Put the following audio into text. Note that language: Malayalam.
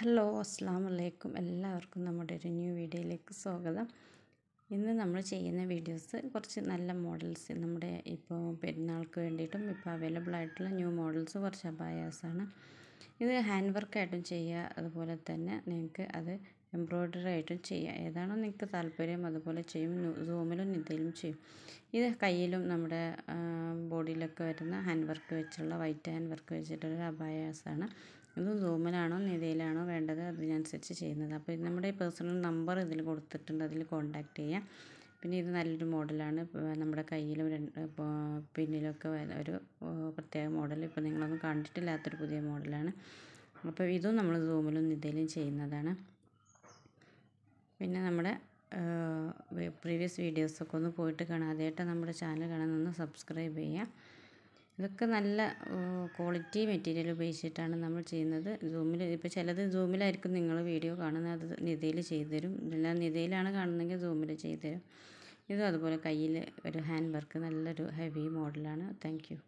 ഹലോ അസ്സാം വലൈക്കും എല്ലാവർക്കും നമ്മുടെ ഒരു ന്യൂ വീഡിയോയിലേക്ക് സ്വാഗതം ഇന്ന് നമ്മൾ ചെയ്യുന്ന വീഡിയോസ് കുറച്ച് നല്ല മോഡൽസ് നമ്മുടെ ഇപ്പോൾ പെരുന്നാൾക്ക് വേണ്ടിയിട്ടും ഇപ്പോൾ അവൈലബിൾ ആയിട്ടുള്ള ന്യൂ മോഡൽസ് കുറച്ച് അബായാസാണ് ഇത് ഹാൻഡ് വർക്കായിട്ടും ചെയ്യുക അതുപോലെ തന്നെ നിങ്ങൾക്ക് അത് എംബ്രോയ്ഡറി ആയിട്ടും ചെയ്യാം ഏതാണോ നിങ്ങൾക്ക് താല്പര്യം അതുപോലെ ചെയ്യും സൂമിലും നിതയിലും ചെയ്യും ഇത് കയ്യിലും നമ്മുടെ ബോഡിയിലൊക്കെ വരുന്ന ഹാൻഡ് വർക്ക് വെച്ചുള്ള വൈറ്റ് ഹാൻഡ് വർക്ക് വെച്ചിട്ടുള്ള അബായാസാണ് ഇത് സൂമിലാണോ നിതയിലാണോ വേണ്ടത് അതിനനുസരിച്ച് ചെയ്യുന്നത് അപ്പോൾ നമ്മുടെ പേഴ്സണൽ നമ്പർ ഇതിൽ കൊടുത്തിട്ടുണ്ട് അതിൽ കോൺടാക്റ്റ് ചെയ്യാം പിന്നെ ഇത് നല്ലൊരു മോഡലാണ് നമ്മുടെ കയ്യിലും പിന്നിലൊക്കെ ഒരു പ്രത്യേക മോഡൽ ഇപ്പോൾ നിങ്ങളൊന്നും കണ്ടിട്ടില്ലാത്തൊരു പുതിയ മോഡലാണ് അപ്പോൾ ഇതും നമ്മൾ സൂമിലും ഇതിലും ചെയ്യുന്നതാണ് പിന്നെ നമ്മുടെ പ്രീവിയസ് വീഡിയോസൊക്കെ ഒന്ന് പോയിട്ട് കാണാം നമ്മുടെ ചാനൽ ഒന്ന് സബ്സ്ക്രൈബ് ചെയ്യുക ഇതൊക്കെ നല്ല ക്വാളിറ്റി മെറ്റീരിയൽ ഉപയോഗിച്ചിട്ടാണ് നമ്മൾ ചെയ്യുന്നത് സൂമിൽ ഇപ്പോൾ ചിലത് സൂമിലായിരിക്കും നിങ്ങൾ വീഡിയോ കാണുന്നത് അത് നിതയിൽ ചെയ്തുതരും ഇതെല്ലാം നിതയിലാണ് കാണുന്നതെങ്കിൽ സൂമിൽ ചെയ്തുതരും ഇതും അതുപോലെ കയ്യിൽ ഒരു ഹാൻഡ് വർക്ക് നല്ലൊരു ഹെവി മോഡലാണ് താങ്ക് യു